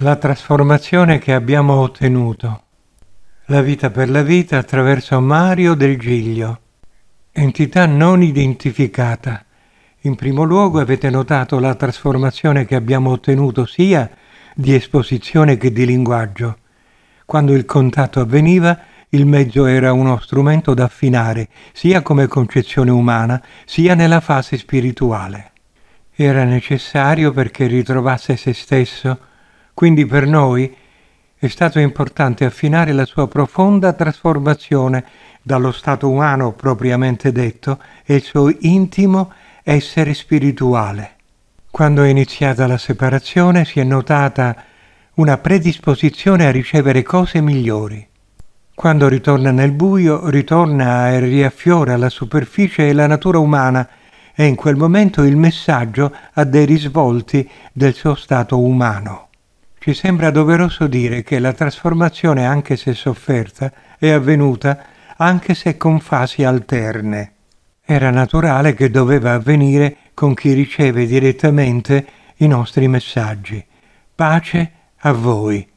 la trasformazione che abbiamo ottenuto. La vita per la vita attraverso Mario Del Giglio, entità non identificata. In primo luogo avete notato la trasformazione che abbiamo ottenuto sia di esposizione che di linguaggio. Quando il contatto avveniva, il mezzo era uno strumento da affinare, sia come concezione umana, sia nella fase spirituale. Era necessario perché ritrovasse se stesso quindi per noi è stato importante affinare la sua profonda trasformazione dallo stato umano propriamente detto e il suo intimo essere spirituale. Quando è iniziata la separazione si è notata una predisposizione a ricevere cose migliori. Quando ritorna nel buio, ritorna e riaffiora la superficie e la natura umana e in quel momento il messaggio ha dei risvolti del suo stato umano ci sembra doveroso dire che la trasformazione, anche se sofferta, è avvenuta anche se con fasi alterne. Era naturale che doveva avvenire con chi riceve direttamente i nostri messaggi. Pace a voi.